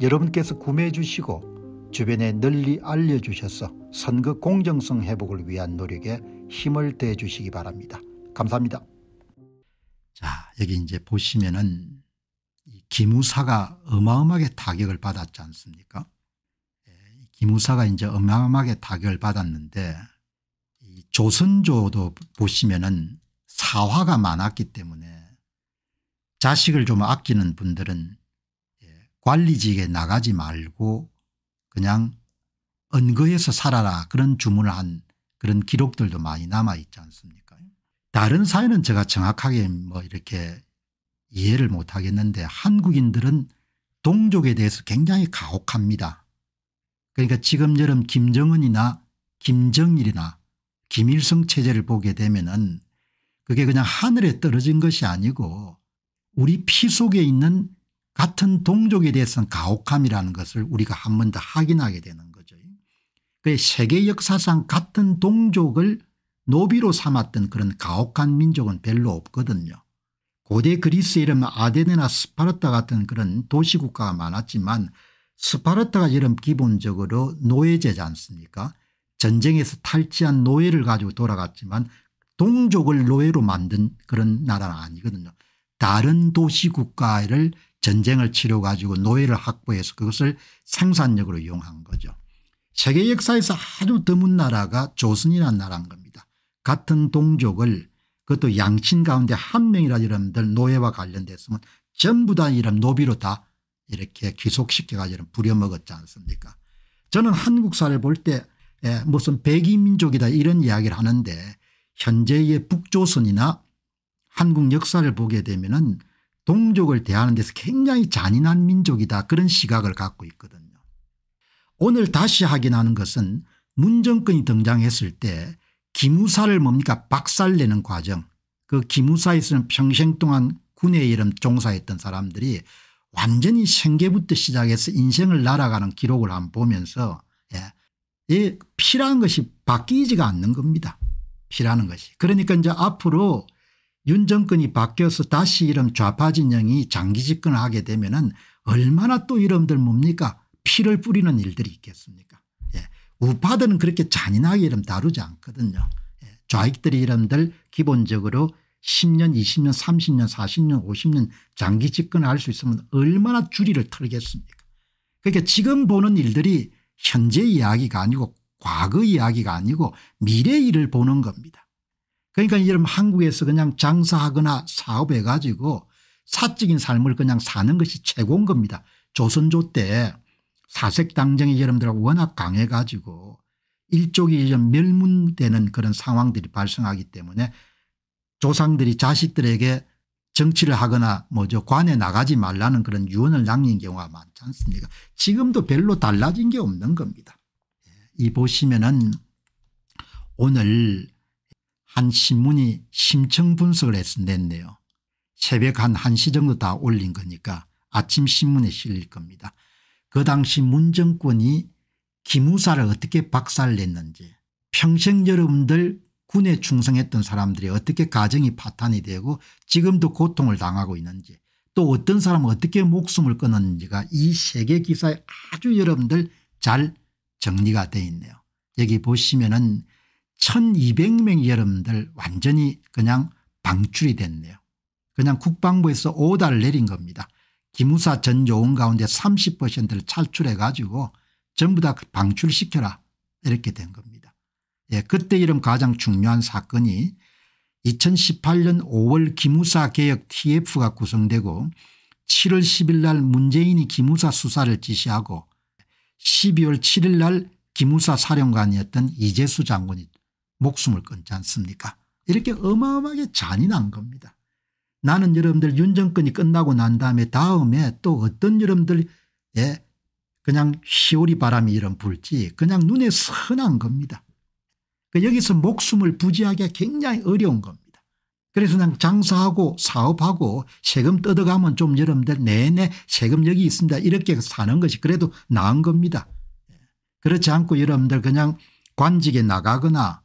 여러분께서 구매해 주시고 주변에 널리 알려주셔서 선거 공정성 회복을 위한 노력에 힘을 대 주시기 바랍니다. 감사합니다. 자 여기 이제 보시면은 기무사가 어마어마하게 타격을 받았지 않습니까 예, 기무사가 이제 어마어마하게 타격을 받았는데 조선조도 보시면은 사화가 많았기 때문에 자식을 좀 아끼는 분들은 관리직에 나가지 말고 그냥 은거에서 살아라 그런 주문을 한 그런 기록들도 많이 남아 있지 않습니까 다른 사회는 제가 정확하게 뭐 이렇게 이해를 못하겠는데 한국인들은 동족에 대해서 굉장히 가혹합니다. 그러니까 지금 여름 김정은이나 김정일이나 김일성 체제를 보게 되면 은 그게 그냥 하늘에 떨어진 것이 아니고 우리 피 속에 있는 같은 동족에 대해서는 가혹함이라는 것을 우리가 한 번 더 확인하게 되는 거죠. 그 세계 역사상 같은 동족을 노비로 삼았던 그런 가혹한 민족은 별로 없거든요. 고대 그리스에 이르 아데네나 스파르타 같은 그런 도시국가가 많았지만 스파르타가 이런 기본적으로 노예제지 않습니까 전쟁에서 탈취한 노예를 가지고 돌아갔지만 동족을 노예로 만든 그런 나라는 아니거든요. 다른 도시국가를 전쟁을 치려 가지고 노예를 확보해서 그것을 생산력으로 이용한 거죠. 세계 역사에서 아주 드문 나라가 조선이라는 나라인 겁니다. 같은 동족을 그것도 양친 가운데 한 명이라 이러들 노예와 관련됐으면 전부 다 이런 노비로 다 이렇게 귀속시켜 가지고 부려먹었지 않습니까 저는 한국사를 볼때 예, 무슨 백이민족이다 이런 이야기를 하는데 현재의 북조선이나 한국 역사를 보게 되면 은 동족을 대하는 데서 굉장히 잔인한 민족이다 그런 시각을 갖고 있거든요. 오늘 다시 확인하는 것은 문정권이 등장했을 때 기무사를 뭡니까 박살내는 과정 그 기무사에서는 평생 동안 군의 이름 종사했던 사람들이 완전히 생계부터 시작해서 인생을 날아가는 기록을 한번 보면서 예, 필요한 것이 바뀌지가 않는 겁니다. 필요한 것이. 그러니까 이제 앞으로 윤 정권이 바뀌어서 다시 이런 좌파 진영이 장기 집권을 하게 되면 은 얼마나 또 이름들 뭡니까 피를 뿌리는 일들이 있겠습니까 예. 우파들은 그렇게 잔인하게 이름 다루지 않거든요. 예. 좌익들이 이름들 기본적으로 10년 20년 30년 40년 50년 장기 집권을 할 수 있으면 얼마나 줄이를 털겠습니까 그러니까 지금 보는 일들이 현재 이야기가 아니고 과거 이야기가 아니고 미래 일을 보는 겁니다. 그러니까 이런 한국에서 그냥 장사하거나 사업해 가지고 사적인 삶을 그냥 사는 것이 최고인 겁니다. 조선조 때사색당쟁의 여러분들하고 워낙 강해 가지고 일족이 좀 멸문되는 그런 상황들이 발생하기 때문에 조상들이 자식들에게 정치를 하거나 뭐죠 관에 나가지 말라는 그런 유언을 남긴 경우가 많지 않습니까 지금도 별로 달라진 게 없는 겁니다. 예, 이 보시면은 오늘 한 신문이 심층 분석을 해서 냈네요. 새벽 한 1시 정도 다 올린 거니까 아침 신문에 실릴 겁니다. 그 당시 문정권이 기무사를 어떻게 박살냈는지 평생 여러분들 군에 충성했던 사람들이 어떻게 가정이 파탄이 되고 지금도 고통을 당하고 있는지 또 어떤 사람은 어떻게 목숨을 끊었는지가 이 세 개 기사에 아주 여러분들 잘 정리가 돼 있네요. 여기 보시면은 1200명이 여러분들 완전히 그냥 방출이 됐네요. 그냥 국방부에서 오달 내린 겁니다. 기무사 전 요원 가운데 30%를 탈출해 가지고 전부 다 방출시켜라 이렇게 된 겁니다. 예, 그때 이름 가장 중요한 사건이 2018년 5월 기무사 개혁 tf가 구성되고 7월 10일 날 문재인이 기무사 수사를 지시하고 12월 7일 날 기무사 사령관이었던 이재수 장군이 목숨을 끊지 않습니까 이렇게 어마어마하게 잔인한 겁니다. 나는 여러분들 윤정권이 끝나고 난 다음에 다음에 또 어떤 여러분들 예 그냥 시오리 바람이 이런 불지 그냥 눈에 선한 겁니다. 그 여기서 목숨을 부지하기가 굉장히 어려운 겁니다. 그래서 그냥 장사하고 사업하고 세금 뜯어가면 좀 여러분들 내내 세금 여기 있습니다. 이렇게 사는 것이 그래도 나은 겁니다. 예. 그렇지 않고 여러분들 그냥 관직에 나가거나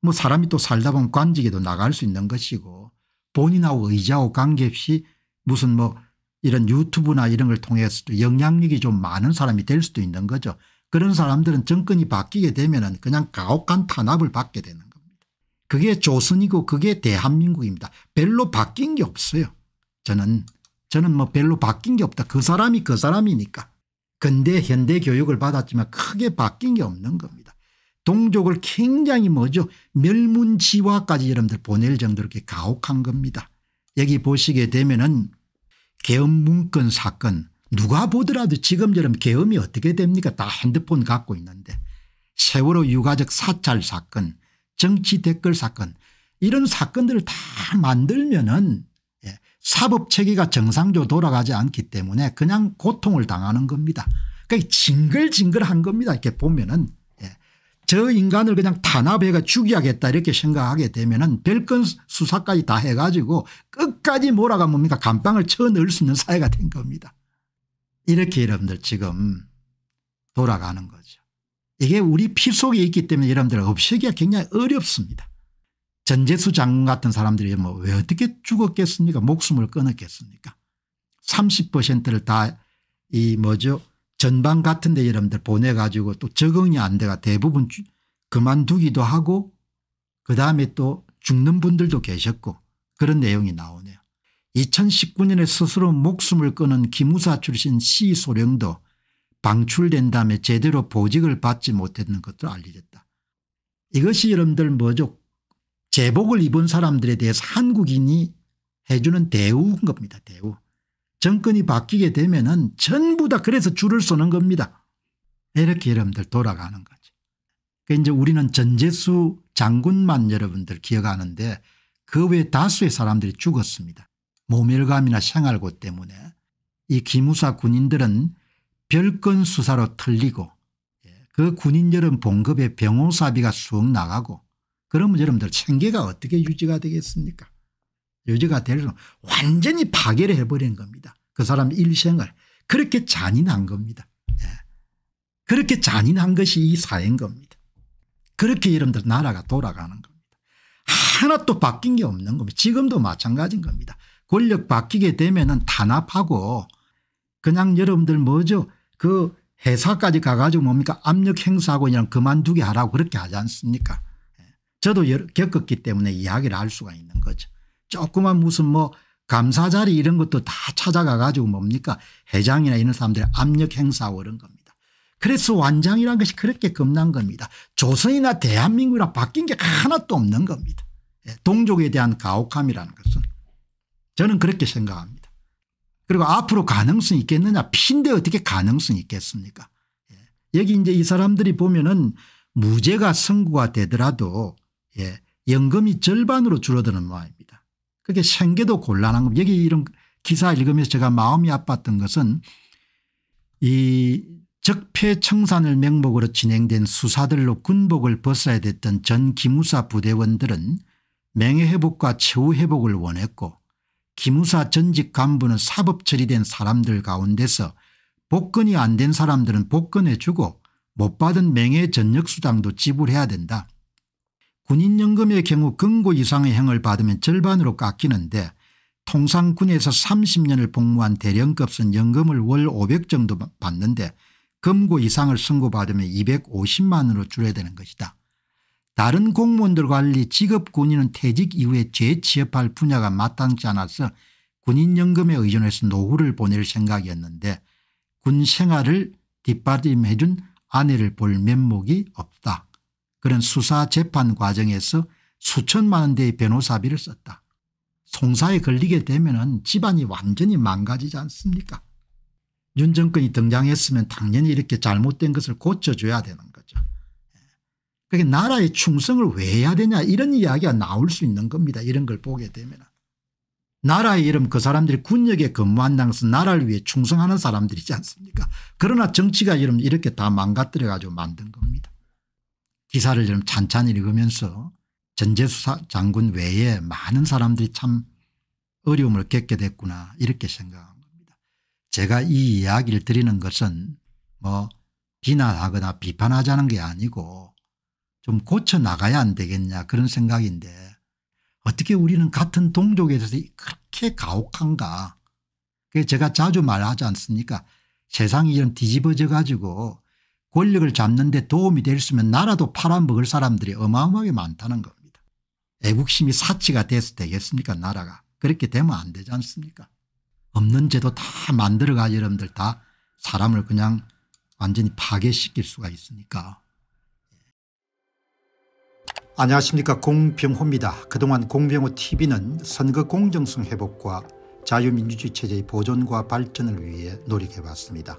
뭐 사람이 또 살다 보면 관직에도 나갈 수 있는 것이고 본인하고 의지하고 관계없이 무슨 뭐 이런 유튜브나 이런 걸 통해서도 영향력이 좀 많은 사람이 될 수도 있는 거죠. 그런 사람들은 정권이 바뀌게 되면 은 그냥 가혹한 탄압을 받게 되는 겁니다. 그게 조선이고 그게 대한민국입니다. 별로 바뀐 게 없어요. 저는 저는 뭐 별로 바뀐 게 없다. 그 사람이 그 사람이니까. 근데 현대 교육을 받았지만 크게 바뀐 게 없는 겁니다. 동족을 굉장히 뭐죠 멸문지화까지 여러분들 보낼 정도로 이렇게 가혹한 겁니다. 여기 보시게 되면은 계엄 문건 사건 누가 보더라도 지금 처럼 계엄이 어떻게 됩니까 다 핸드폰 갖고 있는데 세월호 유가적 사찰 사건 정치 댓글 사건 이런 사건들을 다 만들면은 예, 사법체계가 정상적으로 돌아가지 않기 때문에 그냥 고통을 당하는 겁니다. 그러니까 징글징글한 겁니다. 이렇게 보면은 저 인간을 그냥 탄압해가 죽여야겠다 이렇게 생각하게 되면은 별건 수사까지 다 해가지고 끝까지 몰아가 뭡니까 감방을 쳐 넣을 수 있는 사회가 된 겁니다. 이렇게 여러분들 지금 돌아가는 거죠. 이게 우리 피 속에 있기 때문에 여러분들 없애기가 굉장히 어렵습니다. 전재수 장군 같은 사람들이 뭐 왜 어떻게 죽었겠습니까 목숨을 끊었겠습니까 30%를 다 이 뭐죠 전방 같은 데 여러분들 보내가지고 또 적응이 안 돼가 대부분 그만두기도 하고 그다음에 또 죽는 분들도 계셨고 그런 내용이 나오네요. 2019년에 스스로 목숨을 끊은 기무사 출신 시 소령도 방출된 다음에 제대로 보직을 받지 못했는 것도 알려졌다. 이것이 여러분들 뭐죠 제복을 입은 사람들에 대해서 한국인이 해주는 대우인 겁니다. 대우. 정권이 바뀌게 되면은 전부 다 그래서 줄을 서는 겁니다. 이렇게 여러분들 돌아가는 거죠. 그러니까 이제 우리는 전재수 장군만 여러분들 기억하는데 그 외 다수의 사람들이 죽었습니다. 모멸감이나 생활고 때문에 이 기무사 군인들은 별건 수사로 틀리고 예, 그 군인 여름 봉급에 병호사비가 수억 나가고 그러면 여러분들 생계가 어떻게 유지가 되겠습니까 여지가 될수 완전히 파괴를 해버린 겁니다. 그 사람 일생을 그렇게 잔인한 겁니다. 예. 그렇게 잔인한 것이 이 사회인 겁니다. 그렇게 여러분들 나라가 돌아가는 겁니다. 하나 도 바뀐 게 없는 겁니다. 지금도 마찬가지인 겁니다. 권력 바뀌게 되면은 탄압하고 그냥 여러분들 뭐죠 그 회사까지 가가지고 뭡니까 압력 행사하고 그냥 그만두게 하라고 그렇게 하지 않습니까 예. 저도 겪었기 때문에 이야기를 할 수가 있는 거죠. 조그만 무슨 뭐 감사자리 이런 것도 다 찾아가 가지고 뭡니까 회장이나 이런 사람들의 압력 행사하고 이런 겁니다. 그래서 완장이라는 것이 그렇게 겁난 겁니다. 조선이나 대한민국이라 바뀐 게 하나도 없는 겁니다. 예, 동족에 대한 가혹함이라는 것은 저는 그렇게 생각합니다. 그리고 앞으로 가능성이 있겠느냐 핀인데 어떻게 가능성이 있겠습니까 예, 여기 이제 이 사람들이 보면은 무죄가 선고가 되더라도 예, 연금이 절반으로 줄어드는 모양입니다. 그게 생계도 곤란한 겁니다. 여기 이런 기사 읽으면서 제가 마음이 아팠던 것은 이 적폐청산을 명목으로 진행된 수사들로 군복을 벗어야 됐던 전 기무사 부대원들은 명예회복과 최후회복을 원했고 기무사 전직 간부는 사법 처리된 사람들 가운데서 복권이 안 된 사람들은 복권해주고 못 받은 명예 전력수당도 지불해야 된다. 군인연금의 경우 금고 이상의 형을 받으면 절반으로 깎이는데 통상 군에서 30년을 복무한 대령급은 연금을 월 500 정도 받는데 금고 이상을 선고받으면 250만으로 줄여되는 야 것이다. 다른 공무원들 관리 직업 군인은 퇴직 이후에 재취업할 분야가 마땅치 않아서 군인연금에 의존해서 노후를 보낼 생각이었는데 군 생활을 뒷받침해준 아내를 볼 면목이 없다. 그런 수사 재판 과정에서 수천만 원대의 변호사비를 썼다. 송사에 걸리게 되면 은 집안이 완전히 망가지지 않습니까 윤 정권이 등장했으면 당연히 이렇게 잘못된 것을 고쳐줘야 되는 거죠. 그게 나라의 충성을 왜 해야 되냐 이런 이야기가 나올 수 있는 겁니다. 이런 걸 보게 되면. 나라의 이름 그 사람들이 군역에 근무한다면서 나라를 위해 충성하는 사람들이지 않습니까 그러나 정치가 이름 이렇게 다 망가뜨려 가지고 만든 겁니다. 기사를 좀 찬찬히 읽으면서 전재수 사 장군 외에 많은 사람들이 참 어려움을 겪게 됐구나 이렇게 생각한 겁니다. 제가 이 이야기를 드리는 것은 뭐 비난하거나 비판하자는 게 아니고 좀 고쳐나가야 안 되겠냐 그런 생각인데 어떻게 우리는 같은 동족에 대해서 그렇게 가혹한가 그게 제가 자주 말하지 않습니까 세상이 좀 뒤집어져 가지고 권력을 잡는 데 도움이 될수 있으면 나라도 팔아먹을 사람들이 어마어마하게 많다는 겁니다. 애국심이 사치가 돼서 되겠습니까 나라가. 그렇게 되면 안 되지 않습니까 없는 죄도다 만들어가 여러분들 다 사람을 그냥 완전히 파괴시킬 수가 있으니까. 안녕하십니까 공병호입니다. 그동안 공병호TV는 선거 공정성 회복과 자유민주주의 체제의 보존과 발전을 위해 노력해봤습니다.